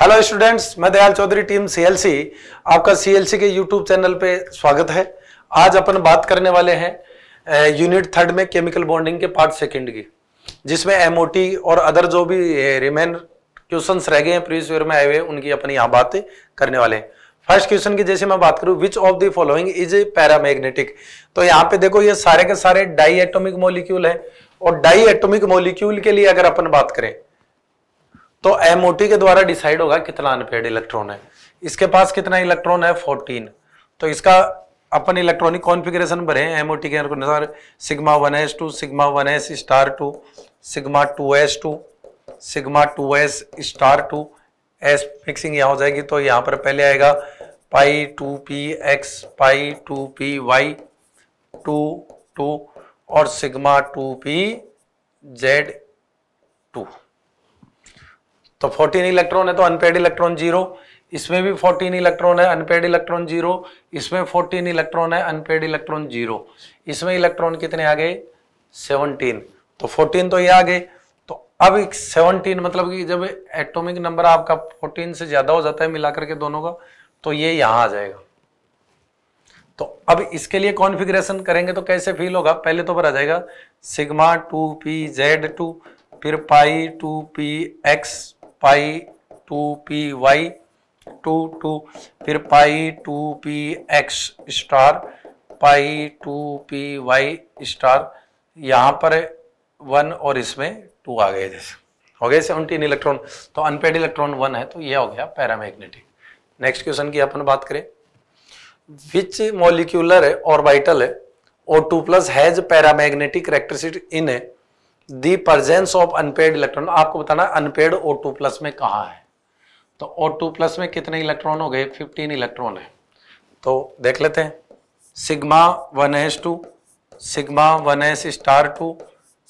hello students मैं Dayal Chaudhary team CLC आपका CLC के यूट्यूब चैनल पे स्वागत है आज अपन बात करने वाले हैं यूनिट थर्ड में केमिकल बॉन्डिंग के पार्ट सेकंड की जिसमें एमओटी और अदर जो भी रिमेन क्वेश्चन रह गए हैं प्रीवियस ईयर में आए हुए उनकी अपन यहाँ बात करने वाले हैं फर्स्ट क्वेश्चन की जैसे मैं बात करूं which of the following is a paramagnetic तो यहाँ पे देखो ये सारे के सारे डाई एटोमिक मोलिक्यूल है और डाई एटोमिक मोलिक्यूल के लिए अगर अपन बात करें तो एमओटी के द्वारा डिसाइड होगा कितना अनपेड इलेक्ट्रॉन है इसके पास कितना इलेक्ट्रॉन है फोर्टीन तो इसका अपन इलेक्ट्रॉनिक कॉन्फ़िगरेशन भरे हैं एमओटी के अनुसार sigma one S two sigma one S star two sigma two S two sigma two S star two S mixing यहाँ हो जाएगी तो यहाँ पर पहले आएगा pi two P X pi two P Y two two और sigma two P Z two तो 14 इलेक्ट्रॉन है तो अनपेड इलेक्ट्रॉन जीरो इसमें भी 14 इलेक्ट्रॉन है अनपेड इलेक्ट्रॉन जीरो इसमें 14 इलेक्ट्रॉन है अनपेड इलेक्ट्रॉन जीरो इसमें इलेक्ट्रॉन कितने आ गए 17 तो 14 तो ये आ गए तो अब एक 17 मतलब कि जब एटॉमिक नंबर आपका 14 से ज्यादा हो जाता है मिलाकर के दोनों का तो ये यहां आ जाएगा तो अब इसके लिए कॉन्फिग्रेशन करेंगे तो कैसे फील होगा पहले तो पर आ जाएगा sigma two P Z two फिर pi two P X pi two P Y two two फिर pi two P X star pi two P Y star यहाँ पर वन और इसमें टू आ गए जैसे हो गए सेवनटीन इलेक्ट्रॉन तो अनपेड इलेक्ट्रॉन वन है तो यह हो गया पैरामैग्नेटिक नेक्स्ट क्वेश्चन की अपन बात करें which molecular orbital O two plus has paramagnetic electricity in है the presence of unpaired electron आपको बताना अनपेड ओ टू प्लस में कहा है तो ओ टू प्लस में कितने इलेक्ट्रॉन हो गए फिफ्टीन इलेक्ट्रॉन है तो देख लेते हैं sigma one S two sigma one S star two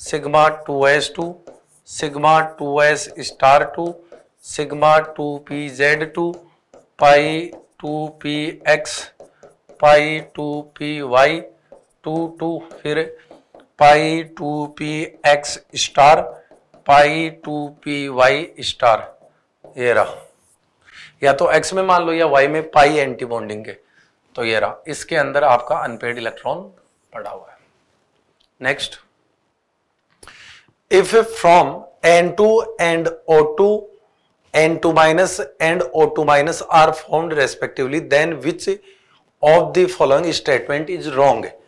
sigma two S two sigma two S star two sigma two P Z two pi two P X pi two P Y two two फिर pi two P X star pi two P Y star ये रहा या तो x में मान लो या Y में पाई anti bonding के तो ये रहा इसके अंदर आपका अनपेड इलेक्ट्रॉन पड़ा हुआ है next if from N two and O two N two minus and O two minus are form respectively then which of the following statement is wrong है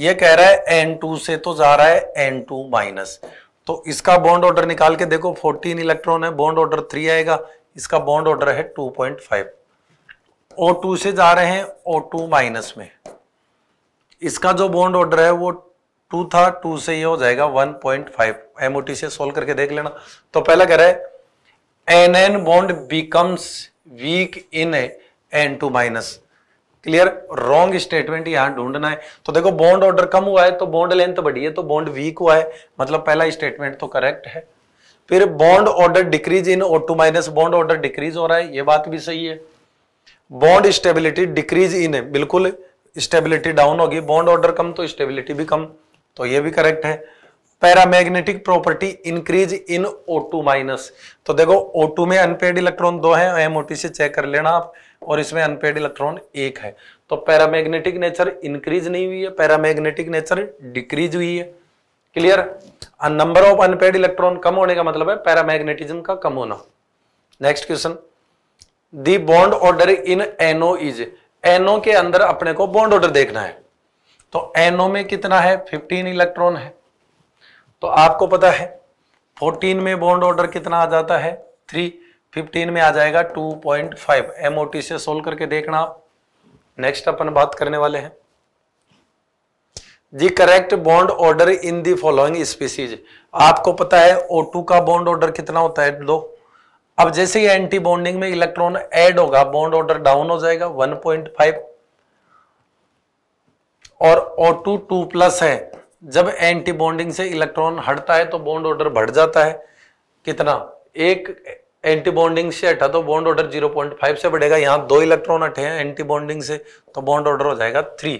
ये कह रहा है एन टू से तो जा रहा है एन टू माइनस तो इसका बॉन्ड ऑर्डर निकाल के देखो 14 इलेक्ट्रॉन है बॉन्ड ऑर्डर थ्री आएगा इसका बॉन्ड ऑर्डर है 2.5 O2 से जा रहे हैं O2 माइनस में इसका जो बॉन्ड ऑर्डर है वो टू था टू से ये हो जाएगा 1.5 पॉइंट से सोल्व करके देख लेना तो पहला कह रहा है N N bond becomes weak in N two minus clear wrong statement यहां ढूंढना है तो देखो बॉन्ड ऑर्डर कम हुआ है तो बॉन्ड लेंथ बढ़ी है तो बॉन्ड वीक हुआ है मतलब पहला स्टेटमेंट तो करेक्ट है फिर bond order decrease in O two minus bond order decrease हो रहा है ये बात भी सही है बॉन्ड स्टेबिलिटी डिक्रीज इन बिल्कुल स्टेबिलिटी डाउन होगी बॉन्ड ऑर्डर कम तो स्टेबिलिटी भी कम तो ये भी करेक्ट है paramagnetic property increase in O two minus तो देखो ओ टू में अनपेड इलेक्ट्रॉन दो है एमओटी से चेक कर लेना आप और इसमें अनपेड इलेक्ट्रॉन एक है तो पैरामैग्नेटिक नेचर इंक्रीज नहीं हुई है पैरामैग्नेटिक नेचर डिक्रीज हुई है clear number of unpaired electron कम होने का मतलब है पैरामैग्नेटिज्म का कम होना next question the bond order in NO is NO के अंदर अपने को बॉन्ड ऑर्डर देखना है तो एनओ में कितना है फिफ्टीन इलेक्ट्रॉन है तो आपको पता है फोर्टीन में बॉन्ड ऑर्डर कितना आ जाता है थ्री फिफ्टीन में आ जाएगा two point five M O T से सोल्व करके देखना आप नेक्स्ट अपन बात करने वाले हैं जी correct bond order in the following species आपको पता है O2 का बॉन्ड ऑर्डर कितना होता है दो अब जैसे ही एंटी बॉन्डिंग में इलेक्ट्रॉन ऐड होगा बॉन्ड ऑर्डर डाउन हो जाएगा 1.5 और O2 2 प्लस है जब एंटी बॉन्डिंग से इलेक्ट्रॉन हटता है तो बॉन्ड ऑर्डर बढ़ जाता है कितना एक एंटी बॉन्डिंग से हटा तो बॉन्ड ऑर्डर 0.5 से बढ़ेगा यहाँ दो इलेक्ट्रॉन हटे हैं एंटी बॉन्डिंग से तो बॉन्ड ऑर्डर हो जाएगा थ्री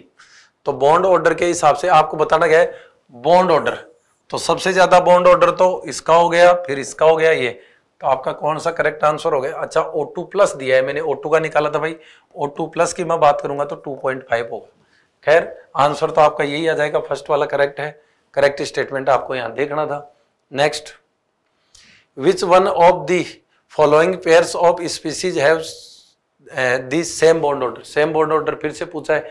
तो बॉन्ड ऑर्डर के हिसाब से आपको बताना गया है बॉन्ड ऑर्डर तो सबसे ज्यादा बॉन्ड ऑर्डर तो इसका हो गया फिर इसका हो गया ये तो आपका कौन सा करेक्ट आंसर हो गया अच्छा ओ टू प्लस दिया है मैंने ओ टू का निकाला था भाई ओ टू प्लस की मैं बात करूंगा तो टू पॉइंट फाइव होगा खैर आंसर तो आपका यही आ जाएगा फर्स्ट वाला करेक्ट है करेक्ट स्टेटमेंट आपको यहाँ देखना था next which one of the following pairs of species have this same bond order same bond order फिर से पूछा है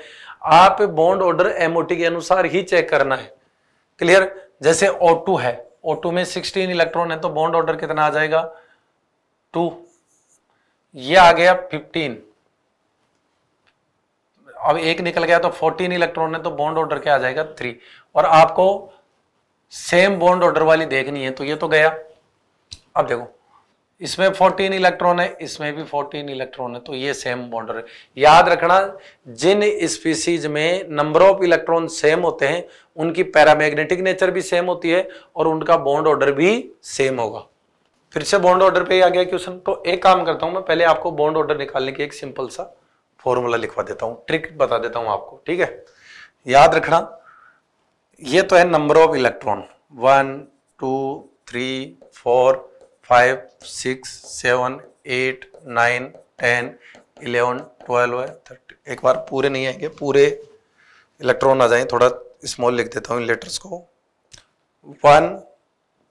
आप बॉन्ड ऑर्डर एमओटी के अनुसार ही चेक करना है क्लियर जैसे O2 है O2 में 16 इलेक्ट्रॉन है तो बॉन्ड ऑर्डर कितना आ जाएगा टू ये आ गया 15 अब एक निकल गया तो 14 इलेक्ट्रॉन है तो बॉन्ड ऑर्डर क्या आ जाएगा थ्री और आपको सेम बॉन्ड ऑर्डर वाली देखनी है तो ये तो गया अब देखो इसमें 14 इलेक्ट्रॉन है इसमें भी 14 इलेक्ट्रॉन है तो ये सेम बॉन्डर है याद रखना जिन स्पीसीज में नंबर ऑफ इलेक्ट्रॉन सेम होते हैं उनकी पैरामैग्नेटिक नेचर भी सेम होती है और उनका बॉन्ड ऑर्डर भी सेम होगा फिर से बॉन्ड ऑर्डर पे आ गया क्वेश्चन तो एक काम करता हूं मैं पहले आपको बॉन्ड ऑर्डर निकालने की एक सिंपल सा फॉर्मूला लिखवा देता हूं ट्रिक बता देता हूं आपको ठीक है याद रखना ये तो है number of electron one two three four five six seven eight nine ten eleven twelve thirty एक बार पूरे नहीं आएंगे पूरे इलेक्ट्रॉन आ जाएं थोड़ा स्मॉल लिख देता हूँ इन लेटर्स को one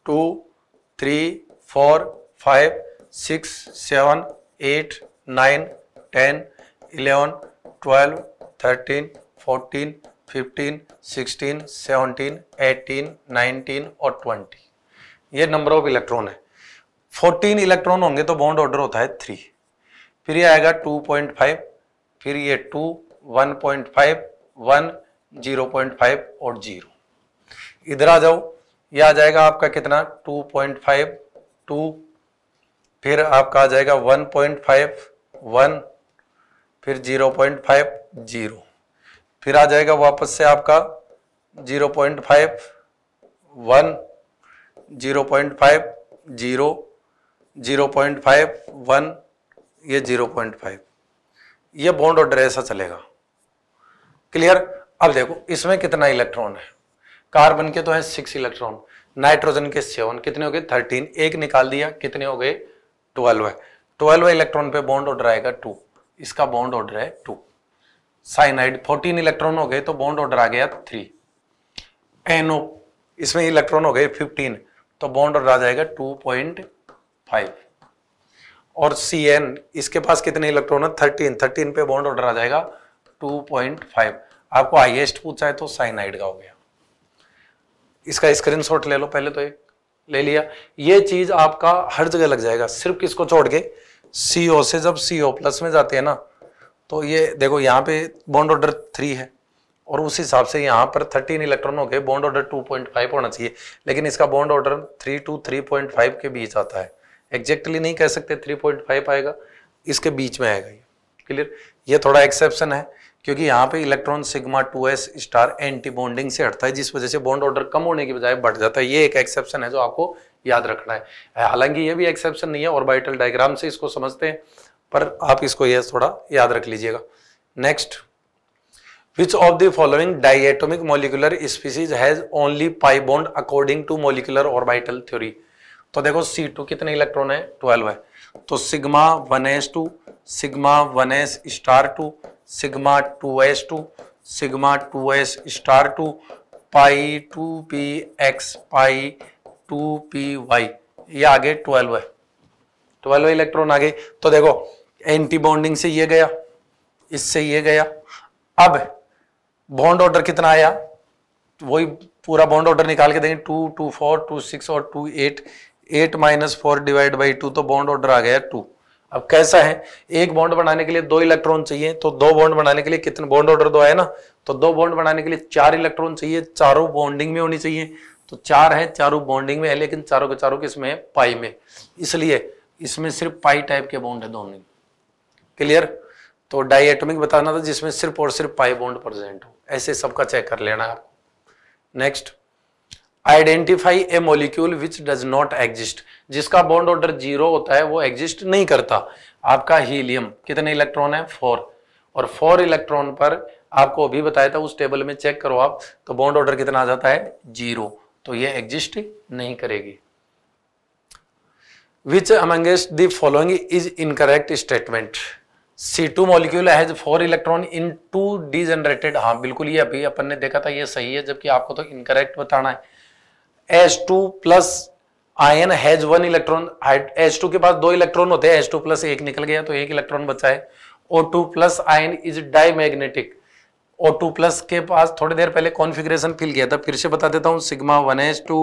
two three four five six seven eight nine ten eleven twelve thirteen fourteen fifteen sixteen seventeen eighteen nineteen और ट्वेंटी ये नंबर ऑफ इलेक्ट्रॉन है फोर्टीन इलेक्ट्रॉन होंगे तो बॉन्ड ऑर्डर होता है थ्री फिर ये आएगा टू पॉइंट फाइव फिर ये two one point five one zero point five और जीरो इधर आ जाओ ये आ जाएगा आपका कितना टू पॉइंट फाइव टू फिर आपका आ जाएगा वन पॉइंट फाइव वन फिर जीरो पॉइंट फाइव जीरो फिर आ जाएगा वापस से आपका zero point five one zero point five zero zero point five one ये जीरो पॉइंट फाइव ये बॉन्ड ऑर्डर ऐसा चलेगा क्लियर अब देखो इसमें कितना इलेक्ट्रॉन है कार्बन के तो है सिक्स इलेक्ट्रॉन नाइट्रोजन के सेवन कितने हो गए थर्टीन एक निकाल दिया कितने हो गए ट्वेल्व है ट्वेल्व इलेक्ट्रॉन पे बॉन्ड ऑर्डर आएगा टू इसका बॉन्ड ऑर्डर है टू साइनाइड फोर्टीन इलेक्ट्रॉन हो गए तो बॉन्ड ऑर्डर आ गया थ्री एनओ इसमें इलेक्ट्रॉन हो गए फिफ्टीन तो बॉन्ड ऑर्डर आ जाएगा टू पॉइंट फाइव और सी एन इसके पास कितने इलेक्ट्रॉन है थर्टीन थर्टीन पे बॉन्ड ऑर्डर आ जाएगा टू पॉइंट फाइव आपको हाइएस्ट पूछा है तो साइनाइड का हो गया इसका स्क्रीनशॉट ले लो पहले तो एक ले लिया ये चीज आपका हर जगह लग जाएगा सिर्फ किसको छोड़ के सी ओ से जब सी ओ प्लस में जाते हैं ना तो ये देखो यहाँ पे बॉन्ड ऑर्डर थ्री है और उस हिसाब से यहाँ पर थर्टीन इलेक्ट्रॉन हो गए bond order two point five होना चाहिए लेकिन इसका bond order three two three point five के बीच आता है एग्जैक्टली नहीं कह सकते 3.5 आएगा इसके बीच में आएगा ये क्लियर ये थोड़ा एक्सेप्शन है क्योंकि यहाँ पे electron sigma two S star anti bonding से हटता है जिस वजह से बॉन्ड ऑर्डर कम होने की बजाय बढ़ जाता है ये एक एक्सेप्शन है जो आपको याद रखना है हालांकि ये भी एक्सेप्शन नहीं है बाइटल डायग्राम से इसको समझते हैं पर आप इसको यह थोड़ा याद रख लीजिएगा next which of the following diatomic molecular species has only pi bond according to molecular orbital theory तो देखो सी टू कितने इलेक्ट्रॉन है ट्वेल्व है तो sigma one S two sigma one S star two sigma two S two sigma two S star two pi two P X pi two P Y ये आगे twelve है twelve electron आगे तो देखो anti bonding से ये गया इससे ये गया अब बॉन्ड ऑर्डर कितना आया वही पूरा बॉन्ड ऑर्डर निकाल के देंगे two two four two six और two eight eight minus four divide by two तो बॉन्ड ऑर्डर आ गया टू अब कैसा है एक बॉन्ड बनाने के लिए दो इलेक्ट्रॉन चाहिए तो दो बॉन्ड बनाने के लिए कितने बॉन्ड ऑर्डर दो तो है ना तो दो बॉन्ड बनाने के लिए चार इलेक्ट्रॉन चाहिए चारों बॉन्डिंग में होनी चाहिए तो चार है चारों बॉन्डिंग में है लेकिन चारों के चारों किसमें है पाई में इसलिए इसमें सिर्फ पाई टाइप के बॉन्ड है दोनों क्लियर तो डाइएटमिक बताना था जिसमें सिर्फ और सिर्फ पाई बॉन्ड प्रेजेंट हो ऐसे सबका चेक कर लेना है आपको next identify a molecule which does not exist जिसका बॉन्ड ऑर्डर जीरो होता है वो एग्जिस्ट नहीं करता आपका हीलियम कितने इलेक्ट्रॉन है फोर और फोर इलेक्ट्रॉन पर आपको अभी बताया था उस टेबल में चेक करो आप तो बॉन्ड ऑर्डर कितना आ जाता है जीरो तो ये एग्जिस्ट नहीं करेगी which amongst the following is incorrect statement C two molecule has four electron in two degenerated हाँ बिल्कुल ये अभी अपन ने देखा था ये सही है जबकि आपको तो इनकरेक्ट बताना है two plus ion has one electron H two के पास दो इलेक्ट्रॉन होते हैं एच टू प्लस एक निकल गया तो एक इलेक्ट्रॉन बचा है O two plus ion is diamagnetic O two plus के पास थोड़ी देर पहले कॉन्फ़िगरेशन फिल किया था फिर से बता देता हूँ sigma one S two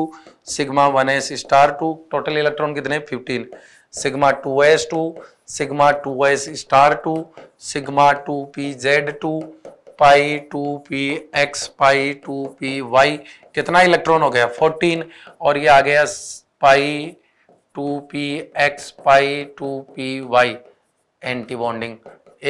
sigma one S star two total electron कितने fifteen sigma two S two sigma two S star two sigma two P Z two pi two P X pi two P Y कितना electron हो गया 14 और ये आ गया pi two P X pi two P Y anti bonding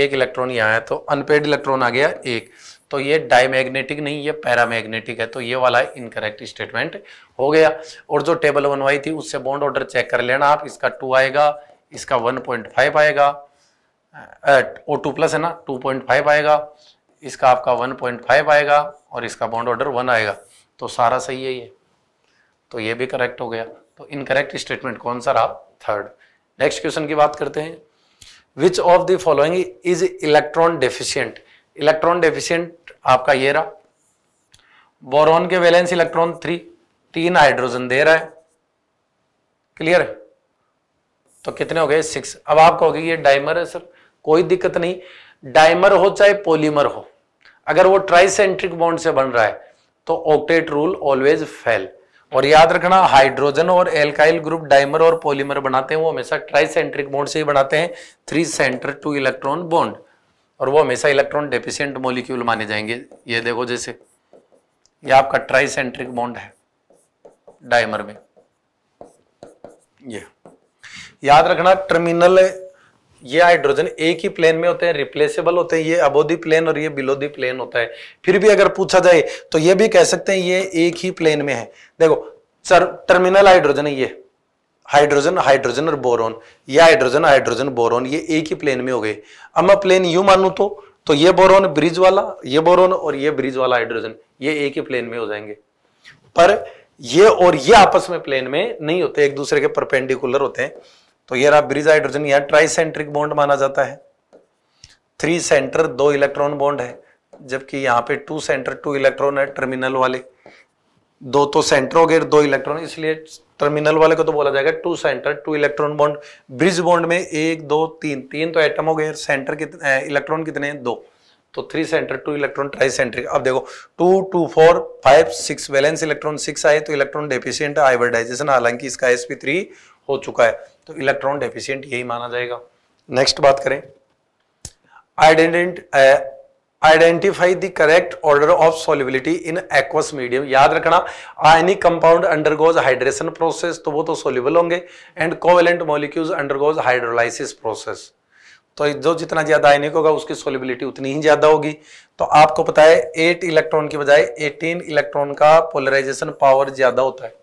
एक electron यहाँ है तो अनपेड इलेक्ट्रॉन आ गया एक तो ये डायमैग्नेटिक नहीं ये पैरामैग्नेटिक है तो ये वाला इनकरेक्ट स्टेटमेंट हो गया और जो टेबल बनवाई थी उससे बॉन्ड ऑर्डर चेक कर लेना आप इसका टू आएगा इसका वन पॉइंट फाइव आएगा ओ टू प्लस है ना टू पॉइंट फाइव आएगा इसका आपका 1.5 आएगा और इसका बॉन्ड ऑर्डर वन आएगा तो सारा सही है ये तो ये भी करेक्ट हो गया तो इनकरेक्ट स्टेटमेंट कौन सा रहा थर्ड नेक्स्ट क्वेश्चन की बात करते हैं which of the following is electron deficient electron deficient आपका ये रहा बोरोन के वैलेंस इलेक्ट्रॉन थ्री तीन हाइड्रोजन दे रहा है क्लियर तो कितने हो गए सिक्स अब आप कहोगे ये डाइमर है सर कोई दिक्कत नहीं डाइमर हो चाहे पॉलीमर हो अगर वो ट्राइसेंट्रिक बॉन्ड से बन रहा है तो ऑक्टेट रूल ऑलवेज फेल और याद रखना हाइड्रोजन और एल्काइल ग्रुप डाइमर और पॉलीमर बनाते हैं वो हमेशा ट्राइसेंट्रिक बॉन्ड से ही बनाते हैं three centre two electron bond और वो हमेशा इलेक्ट्रॉन डेफिशियंट मोलिक्यूल माने जाएंगे ये देखो जैसे ये आपका ट्राइसेंट्रिक बॉन्ड है डायमर में ये याद रखना टर्मिनल ये हाइड्रोजन एक ही प्लेन में होते हैं रिप्लेसेबल होते हैं ये अबोधी प्लेन और ये बिलोदी प्लेन होता है फिर भी अगर पूछा जाए तो ये भी कह सकते हैं ये एक ही प्लेन में है देखो सर टर्मिनल हाइड्रोजन है ये हाइड्रोजन हाइड्रोजन और बोरोन ये हाइड्रोजन हाइड्रोजन बोरोन ये एक ही प्लेन में हो गए अब मैं प्लेन यू मानू तो तो ये बोरोन ब्रिज वाला ये बोरोन और ये ब्रिज वाला हाइड्रोजन ये एक ही प्लेन में हो जाएंगे पर ये और ये आपस में प्लेन में नहीं होते एक दूसरे के परपेंडिकुलर होते हैं तो ये रहा ब्रिज हाइड्रोजन यह ट्राइसेंट्रिक बॉन्ड माना जाता है थ्री सेंटर दो इलेक्ट्रॉन बॉन्ड है जबकि यहाँ पे टू सेंटर टू इलेक्ट्रॉन है टर्मिनल वाले दो तो सेंटर हो गए दो इलेक्ट्रॉन इसलिए टर्मिनल वाले को तो बोला जाएगा two centre two electron bond bridge bond में एक दो तीन तीन तो एटम हो गए सेंटर कितने इलेक्ट्रॉन कितने हैं दो तो three centre two electron tri centric अब देखो two two four five six valence electron six आए तो इलेक्ट्रॉन डेफिशियंट आइवर्डाइजेशन हालांकि इसका एस थ्री हो चुका है तो इलेक्ट्रॉन डेफिशिएंट यही माना जाएगा नेक्स्ट बात करें ident identify the correct order of solubility in aqueous medium याद रखना ionic compound undergoes hydration process तो वो तो सोल्यूबल होंगे and covalent molecules undergoes hydrolysis process तो जो जितना ज्यादा आयनिक होगा उसकी सोलिबिलिटी उतनी ही ज्यादा होगी तो आपको पता है एट इलेक्ट्रॉन की बजाय एटीन इलेक्ट्रॉन का पोलराइजेशन पावर ज्यादा होता है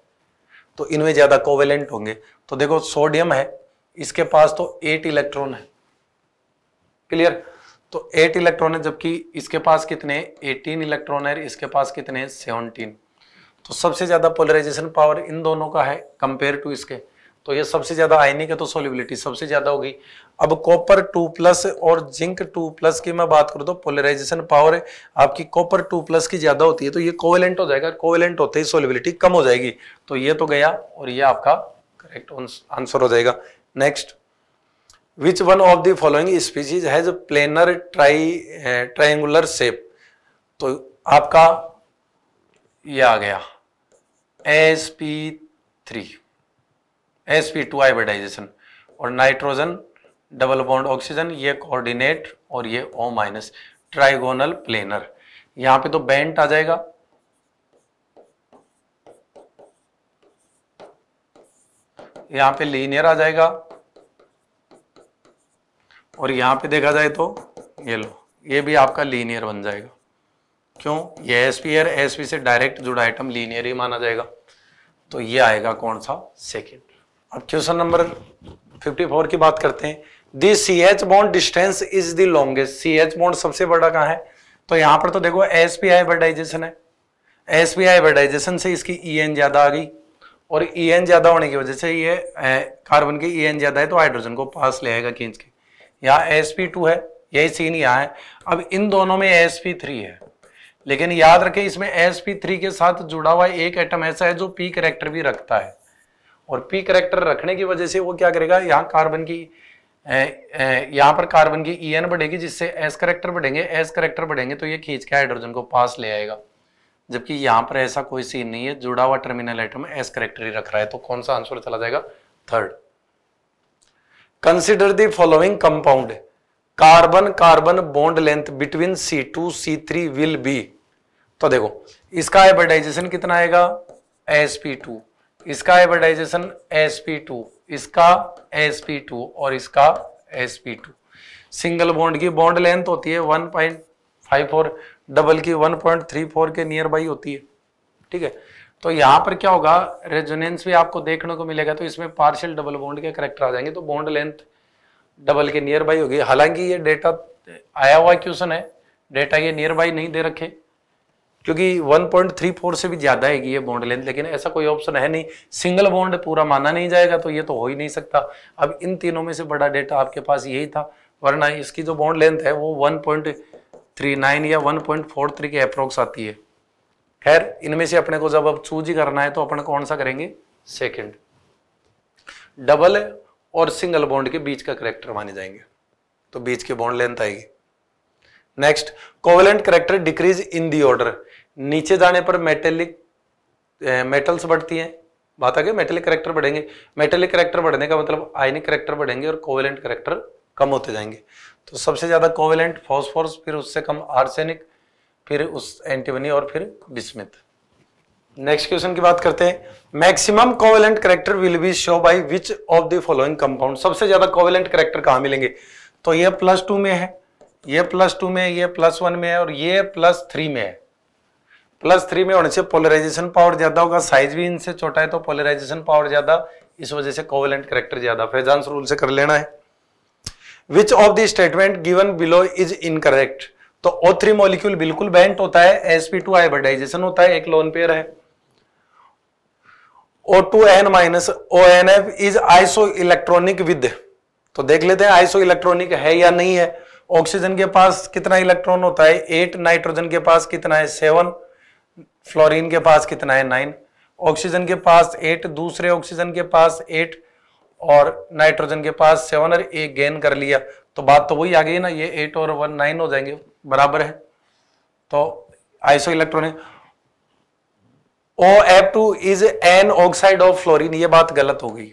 तो इनमें ज़्यादा कोवेलेंट होंगे तो देखो सोडियम है इसके पास तो एट इलेक्ट्रॉन है क्लियर तो एट इलेक्ट्रॉन है जबकि इसके पास कितने एटीन इलेक्ट्रॉन है इसके पास कितने सेवनटीन तो सबसे ज़्यादा पोलराइजेशन पावर इन दोनों का है कंपेयर टू इसके तो ये सबसे ज़्यादा आयनिक है तो सोलिबिलिटी सबसे ज़्यादा होगी अब कॉपर टू प्लस और जिंक टू प्लस की मैं बात करूं तो पोलराइजेशन पावर आपकी कॉपर टू प्लस की ज़्यादा होती है तो ये कोवेलेंट हो जाएगा कोवेलेंट होते ही सोलिबिलिटी कम हो जाएगी तो ये तो गया और ये आपका करेक्ट आंसर हो जाएगा next which one of the following species has planar tri triangular shape तो आपका ये आ गया S P three S P two hybridisation और नाइट्रोजन डबल बॉन्ड ऑक्सीजन ये कोऑर्डिनेट और ये ओ माइनस ट्राइगोनल प्लेनर यहां पे तो बेंट आ जाएगा यहां पे लीनियर आ जाएगा और यहां पे देखा जाए तो ये लो ये भी आपका लीनियर बन जाएगा क्यों ये एस पी एस पी से डायरेक्ट जुड़ा आइटम लीनियर ही माना जाएगा तो ये आएगा कौन सा सेकेंड अब क्वेश्चन नंबर 54 की बात करते हैं the C H bond distance is the longest C H bond सबसे बड़ा कहा है तो यहां पर तो देखो एस पी आई वर्डाइजेशन है एस पी आई वर्डाइजेशन से इसकी ई e एन ज़्यादा आ गई और ई e एन ज़्यादा होने की वजह से ये कार्बन की ई e एन ज़्यादा है तो हाइड्रोजन को पास ले आएगा खींच के यहाँ एस पी टू है यही सीन यहाँ है अब इन दोनों में एस पी थ्री है लेकिन याद रखें इसमें एस पी थ्री के साथ जुड़ा हुआ एक एटम ऐसा है जो पी करेक्टर भी रखता है और पी करेक्टर रखने की वजह से वो क्या करेगा यहाँ कार्बन की यहाँ पर कार्बन की ई एन बढ़ेगी जिससे एस करेक्टर बढ़ेंगे एस करेक्टर बढ़ेंगे तो ये खींच के हाइड्रोजन को पास ले आएगा जबकि यहाँ पर ऐसा कोई सीन नहीं है जुड़ा हुआ टर्मिनल आइटम एस करेक्टर ही रख रहा है तो कौन सा आंसर चला जाएगा third consider the following compound carbon carbon bond length between C two C three will be तो देखो इसका हाइब्रिडाइजेशन कितना आएगा एस पी टू इसका हाइब्रिडाइजेशन sp2 इसका sp2 और इसका sp2 सिंगल बॉन्ड की बॉन्ड लेंथ होती है 1.54 डबल की 1.34 के नियर बाई होती है ठीक है तो यहां पर क्या होगा रेजोनेंस भी आपको देखने को मिलेगा तो इसमें पार्शियल डबल बॉन्ड के करेक्टर आ जाएंगे तो बॉन्ड लेंथ डबल के नियर बाई होगी हालांकि ये डेटा आया हुआ क्वेश्चन है डेटा ये नियर बाई नहीं दे रखे क्योंकि 1.34 से भी ज़्यादा है ये बॉन्ड लेंथ लेकिन ऐसा कोई ऑप्शन है नहीं सिंगल बॉन्ड पूरा माना नहीं जाएगा तो ये तो हो ही नहीं सकता अब इन तीनों में से बड़ा डेटा आपके पास यही था वरना इसकी जो बॉन्ड लेंथ है वो 1.39 या 1.43 के अप्रोक्स आती है खैर इनमें से अपने को जब अब चूज ही करना है तो अपने कौन सा करेंगे सेकेंड डबल और सिंगल बॉन्ड के बीच का करेक्टर माने जाएंगे तो बीच की बॉन्ड लेंथ आएगी next covalent character decrease in the order नीचे जाने पर मेटेलिक मेटल्स बढ़ती हैं बात आ गई मेटेलिक करेक्टर बढ़ेंगे मेटेलिक करेक्टर बढ़ने का मतलब आयनिक करेक्टर बढ़ेंगे और कोवेलेंट करेक्टर कम होते जाएंगे तो सबसे ज़्यादा कोवेलेंट फॉस्फोरस फिर उससे कम आर्सेनिक फिर उस एंटीबनी और फिर बिस्मित नेक्स्ट क्वेश्चन की बात करते हैं maximum covalent character will be show by which of the following compound सबसे ज्यादा कोवेलेंट करेक्टर कहां मिलेंगे तो ये प्लस टू में है ये प्लस टू में ये प्लस वन में है और ये प्लस थ्री में है प्लस थ्री में होने से पोलराइजेशन पावर ज़्यादा होगा साइज भी इनसे छोटा है तो पोलराइजेशन पावर ज़्यादा इस वजह से कोवलेंट करेक्टर ज़्यादा फेजांस रूल से कर लेना है which of the statement given below is correct तो ओ थ्री मॉलिक्यूल बिल्कुल बेंट होता है एस पी टू हाइब्रिडाइजेशन होता है एक लोन पेयर है O two N minus O N F is isoelectronic with तो देख लेते हैं आइसो इलेक्ट्रॉनिक है या नहीं है ऑक्सीजन के पास कितना इलेक्ट्रॉन होता है एट नाइट्रोजन के पास कितना है सेवन फ्लोरीन के पास कितना है नाइन ऑक्सीजन के पास एट दूसरे ऑक्सीजन के पास एट और नाइट्रोजन के पास सेवन और एक गेन कर लिया तो बात तो वही आ गई ना ये एट और वन नाइन हो जाएंगे बराबर है तो आइसो इलेक्ट्रॉन है O F two is an oxide of fluorine ये बात गलत हो गई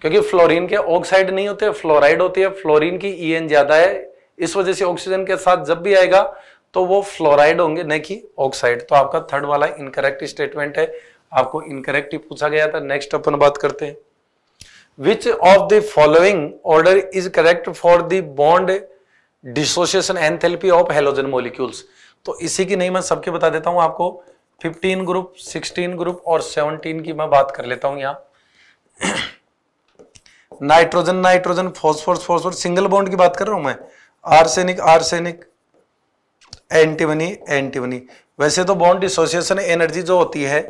क्योंकि फ्लोरीन के ऑक्साइड नहीं होते फ्लोराइड होती है फ्लोरीन की ई e ज्यादा है इस वजह से ऑक्सीजन के साथ जब भी आएगा तो वो फ्लोराइड होंगे न कि ऑक्साइड तो आपका थर्ड वाला इनकरेक्ट स्टेटमेंट है आपको इनकरेक्ट ही पूछा गया था नेक्स्ट अपन बात करते हैं which of the following order is correct for the bond dissociation enthalpy of halogen molecules तो इसी की नहीं मैं सबके बता देता हूं आपको 15 ग्रुप 16 ग्रुप और 17 की मैं बात कर लेता हूं यहाँ nitrogen nitrogen phosphorus phosphorus single bond की बात कर रहा हूं मैं आर्सेनिक आर्सेनिक एंटीमनी एंटीमनी वैसे तो बॉन्ड डिसोसिएशन एनर्जी जो होती है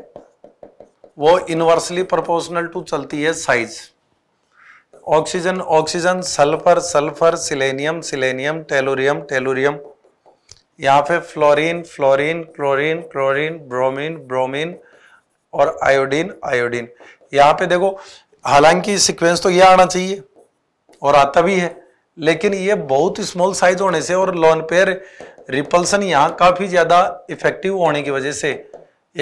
वो इनवर्सली प्रोपोर्शनल टू चलती है size oxygen oxygen sulphur sulphur selenium selenium tellurium tellurium यहाँ पे fluorine fluorine chlorine chlorine bromine bromine और आयोडीन आयोडीन यहाँ पे देखो हालांकि सीक्वेंस तो ये आना चाहिए और आता भी है लेकिन ये बहुत स्मॉल साइज होने से और लॉन पेयर रिपल्सन यहाँ काफ़ी ज़्यादा इफेक्टिव होने की वजह से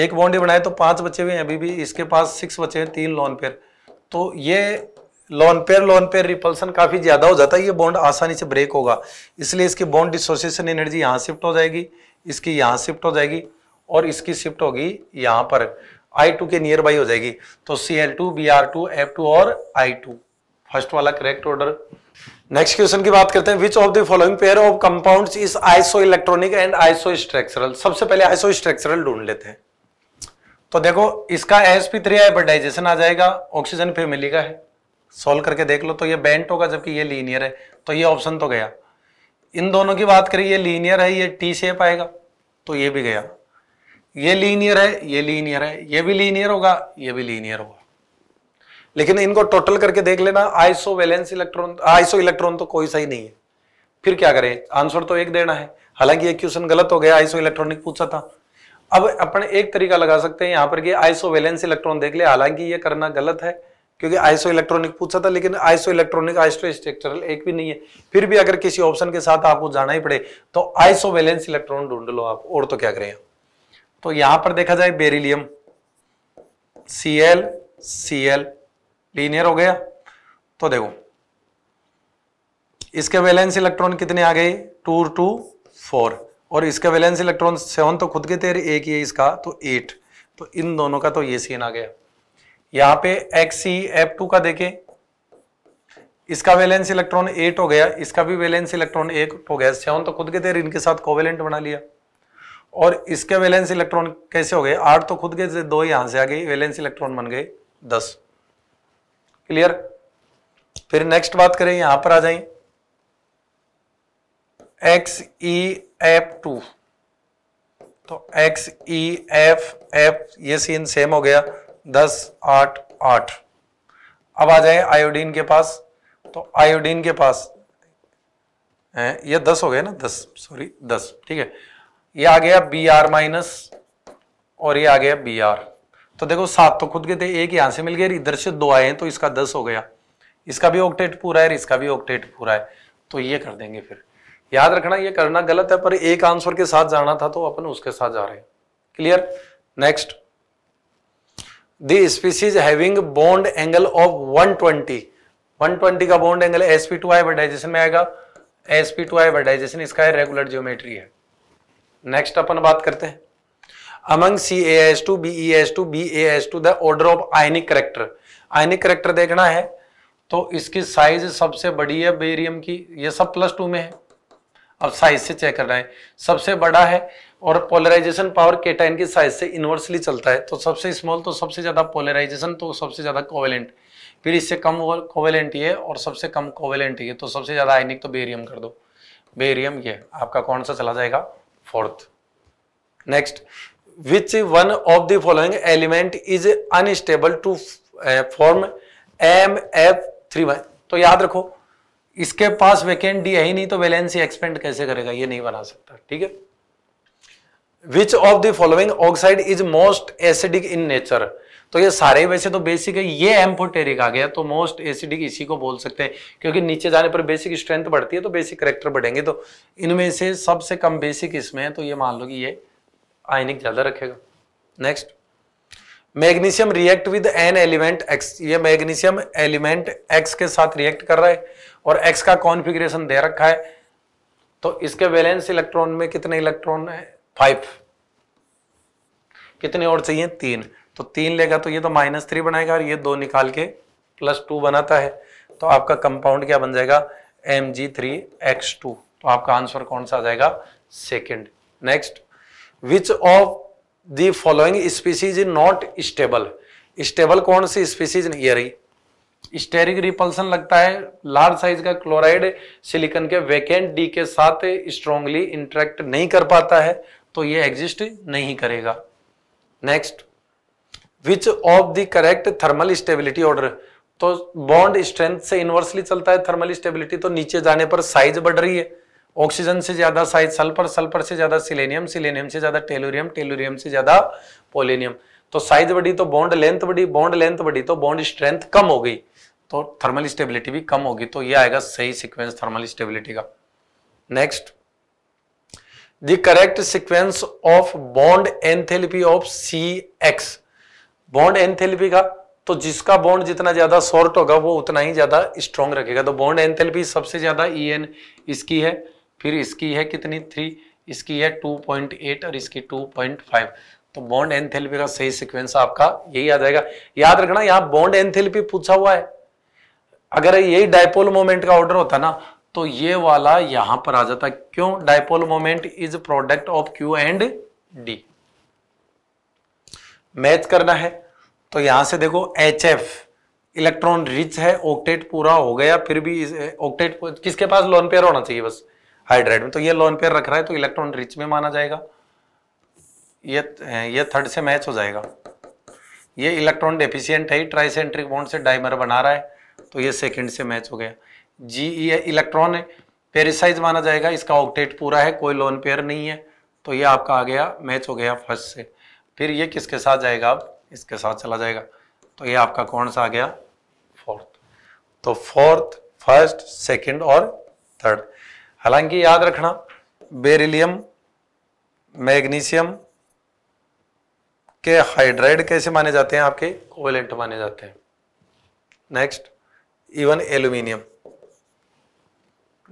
एक बाउंड्री बनाए तो पांच बचे भी हैं अभी भी इसके पास सिक्स बच्चे हैं तीन लॉन पेयर तो ये lone pair lone pair repulsion काफ़ी ज़्यादा हो जाता है ये बॉन्ड आसानी से ब्रेक होगा इसलिए इसकी बॉन्ड डिसोसिएशन एनर्जी यहाँ शिफ्ट हो जाएगी इसकी यहाँ शिफ्ट हो जाएगी और इसकी शिफ्ट होगी यहाँ पर आई टू के नियर बाई हो जाएगी तो C L two B R two F two और आई टू फर्स्ट वाला करेक्ट ऑर्डर नेक्स्ट क्वेश्चन की बात करते हैं which of the following pair of compound is isoelectronic and isostructural सबसे पहले आइसो स्ट्रक्चरल ढूंढ लेते हैं तो देखो इसका एस पी थ्री हाइब्रिडाइजेशन आ जाएगा ऑक्सीजन फिर मिलेगा है सोल्व करके देख लो तो ये बेंट होगा जबकि ये लीनियर है तो ये ऑप्शन तो गया इन दोनों की बात करें ये लीनियर है ये टी शेप आएगा तो ये भी गया ये लीनियर है ये लीनियर है ये भी लीनियर होगा ये भी लीनियर होगा लेकिन इनको टोटल करके देख लेना iso valence electron iso electron तो कोई सही नहीं है फिर क्या करें आंसर तो एक देना है हालांकि ये क्वेश्चन गलत हो गया आइसो इलेक्ट्रॉनिक पूछा था अब अपन एक तरीका लगा सकते हैं यहां पर कि आइसो वैलेंस इलेक्ट्रॉन देख ले हालांकि ये करना गलत है क्योंकि आइसो इलेक्ट्रॉनिक पूछा था लेकिन आइसो इलेक्ट्रॉनिक आइसो स्ट्रक्चरल एक भी नहीं है फिर भी अगर किसी ऑप्शन के साथ आपको जाना ही पड़े तो आइसो वैलेंस इलेक्ट्रॉन ढूंढ लो आप और तो क्या करें तो यहां पर देखा जाए beryllium C L C L linear हो गया तो देखो इसके वैलेंस इलेक्ट्रॉन कितने आ गए टू टू फोर और इसके वैलेंस इलेक्ट्रॉन सेवन तो खुद के तेरे एक ये इसका तो एट तो इन दोनों का तो ये सीन आ गया यहां पे एक्स सी एफ टू का देखे इसका वैलेंस इलेक्ट्रॉन एट हो गया इसका भी वैलेंस इलेक्ट्रॉन एक हो गया सेवन तो खुद के तेरे इनके साथ कोवेलेंट बना लिया और इसके वैलेंस इलेक्ट्रॉन कैसे हो गए आठ तो खुद गए दो यहां से आ गई वैलेंस इलेक्ट्रॉन बन गए दस क्लियर फिर नेक्स्ट बात करें यहां पर आ जाए एक्स ई एफ टू तो एक्स ई एफ एफ ये सीन सेम हो गया दस आठ आठ अब आ जाए आयोडीन के पास तो आयोडीन के पास ये दस हो गए ना दस सॉरी दस ठीक है ये आ गया बी आर माइनस और ये आ गया बी आर तो देखो सात तो खुद के थे एक यहां से मिल गया इधर से दो आए हैं तो इसका दस हो गया इसका भी ऑक्टेट पूरा है इसका भी ऑक्टेट पूरा है तो ये कर देंगे फिर याद रखना ये करना गलत है पर एक आंसर के साथ जाना था तो अपन उसके साथ जा रहे हैं clear next the species having bond angle of 120 120 का bond angle SP two hybridisation में आएगा एसपी टू आई वर्डाइजेशन इसका है रेगुलर ज्योमेट्री है नेक्स्ट अपन बात करते हैं among C A S S two two B E B A S two the order of ionic character ionic character देखना है तो इसकी साइज सबसे बड़ी है बेरियम की ये सब प्लस टू में है अब साइज से चेक करना है सबसे बड़ा है और पोलराइजेशन पावर केटाइन की साइज से इनवर्सली चलता है तो सबसे स्मॉल तो सबसे ज़्यादा पोलराइजेशन तो सबसे ज़्यादा कोवेलेंट फिर इससे कम कोवेलेंट ये और सबसे कम कोवेलेंट ये तो सबसे ज़्यादा आयनिक तो बेरियम कर दो बेरियम ये आपका कौन सा चला जाएगा fourth next which one of the following element is unstable to form M F three one तो याद रखो इसके पास वेकेंट डी है ही नहीं तो वैलेंसी एक्सपेंड कैसे करेगा ये नहीं बना सकता ठीक है which of the following oxide is most acidic in nature तो ये सारे वैसे तो बेसिक है ये एम्फोटेरिक आ गया तो मोस्ट एसिडिक इसी को बोल सकते हैं क्योंकि नीचे जाने पर बेसिक स्ट्रेंथ बढ़ती है तो बेसिक करेक्टर बढ़ेंगे तो इनमें से सबसे कम बेसिक इसमें है तो ये मान लो कि ये आयनिक ज्यादा रखेगा next magnesium react with an element X ये मैग्नीशियम एलिमेंट एक्स के साथ रिएक्ट कर रहा है और एक्स का कॉन्फिग्रेशन दे रखा है तो इसके बैलेंस इलेक्ट्रॉन में कितने इलेक्ट्रॉन है फाइव कितने और चाहिए तीन तो तीन लेगा तो ये तो माइनस थ्री बनाएगा और ये दो निकाल के प्लस टू बनाता है तो आपका कंपाउंड क्या बन जाएगा M G three X two तो आपका आंसर कौन सा आ जाएगा second next which of the following species is not stable stable कौन सी स्पीसीज ये रही स्टेरिक रिपल्सन लगता है लार्ज साइज का क्लोराइड सिलिकन के वेकेंट डी के साथ स्ट्रॉन्गली इंट्रैक्ट नहीं कर पाता है तो ये एग्जिस्ट नहीं करेगा next which of the correct thermal stability order तो बॉन्ड स्ट्रेंथ से इनवर्सली चलता है थर्मल स्टेबिलिटी तो नीचे जाने पर साइज बढ़ रही है ऑक्सीजन से ज्यादा साइज सल्फर सल्फर से ज्यादा सिलेनियम सिलेनियम से ज्यादा टेलोरियम टेलोरियम से ज्यादा पोलेनियम तो साइज बढ़ी तो बॉन्ड लेंथ बढ़ी बॉन्ड लेंथ बढ़ी तो बॉन्ड स्ट्रेंथ कम हो गई तो थर्मल स्टेबिलिटी भी कम होगी तो ये आएगा सही सिक्वेंस थर्मल स्टेबिलिटी का next the correct sequence of bond enthalpy of Cx bond enthalpy का तो जिसका बॉन्ड जितना ज्यादा शॉर्ट होगा वो उतना ही ज्यादा स्ट्रॉन्ग रखेगा तो बॉन्ड एंथेल्पी सबसे ज्यादा ई एन इसकी है फिर इसकी है कितनी थ्री इसकी है टू पॉइंट एट और इसकी टू पॉइंट फाइव तो बॉन्ड एंथेल्पी का सही सीक्वेंस आपका यही आ जाएगा याद रखना यहां बॉन्ड एंथेल्पी पूछा हुआ है अगर यही डायपोल मोमेंट का ऑर्डर होता ना तो ये वाला यहां पर आ जाता क्यों dipole moment is product of Q and D match करना है तो यहां से देखो एच एफ इलेक्ट्रॉन रिच है ऑक्टेट पूरा हो गया फिर भी ऑक्टेट किसके पास लोन पेयर होना चाहिए बस हाइड्राइड में तो ये लोन पेयर रख रहा है तो इलेक्ट्रॉन रिच में माना जाएगा ये ये थर्ड से मैच हो जाएगा ये इलेक्ट्रॉन डेफिशियंट है ट्राइसेंट्रिक बॉन्ड से डाइमर बना रहा है तो ये सेकंड से मैच हो गया जी ई e है इलेक्ट्रॉन है पेरिसाइज माना जाएगा इसका ऑक्टेट पूरा है कोई लोन पेयर नहीं है तो ये आपका आ गया मैच हो गया फर्स्ट से फिर ये किसके साथ जाएगा अब इसके साथ चला जाएगा तो ये आपका कौन सा आ गया फोर्थ तो फोर्थ फर्स्ट सेकंड और थर्ड हालांकि याद रखना बेरिलियम मैग्नीशियम के हाइड्राइड कैसे माने जाते हैं आपके कोवेलेंट माने जाते हैं नेक्स्ट इवन एल्यूमिनियम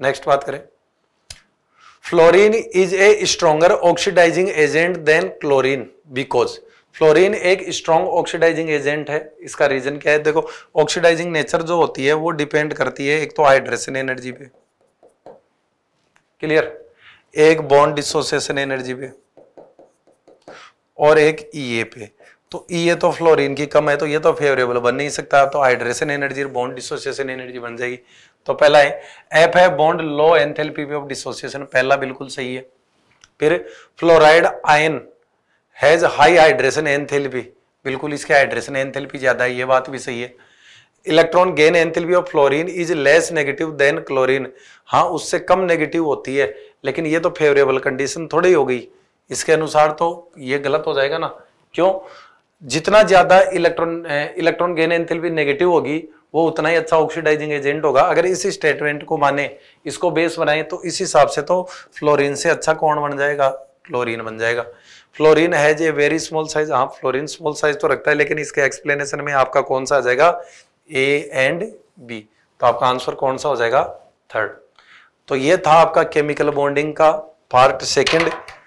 नेक्स्ट बात करें fluorine is a stronger oxidising agent than chlorine because fluorine एक स्ट्रॉन्ग ऑक्सीडाइजिंग एजेंट है इसका रीजन क्या है देखो ऑक्सीडाइजिंग नेचर जो होती है वो डिपेंड करती है एक तो हाइड्रेशन एनर्जी पे क्लियर एक बॉन्ड डिसोसिएशन एनर्जी पे और एक ईए e पे तो ये e तो फ्लोरीन की कम है तो ये तो फेवरेबल बन नहीं सकता तो hydration energy bond dissociation energy बन जाएगी तो पहला है एफ है bond low enthalpy of dissociation पहला बिल्कुल सही है फिर fluoride ion has high hydration enthalpy बिल्कुल इसके हाइड्रेशन एंथेल्पी ज्यादा है ये बात भी सही है electron gain enthalpy of fluorine is less negative than chlorine हाँ उससे कम नेगेटिव होती है लेकिन ये तो फेवरेबल कंडीशन थोड़ी हो गई इसके अनुसार तो ये गलत हो जाएगा ना क्यों जितना ज्यादा electron electron gain enthalpy negative होगी वो उतना ही अच्छा ऑक्सीडाइजिंग एजेंट होगा अगर इसी स्टेटमेंट को माने इसको बेस बनाए तो इस हिसाब से तो फ्लोरिन से अच्छा कौन बन जाएगा फ्लोरिन बन जाएगा fluorine has a very small size हाँ फ्लोरिन स्मॉल साइज तो रखता है लेकिन इसके एक्सप्लेनेशन में आपका कौन सा आ जाएगा ए एंड बी तो आपका आंसर कौन सा हो जाएगा थर्ड तो ये था आपका केमिकल बॉन्डिंग का पार्ट सेकंड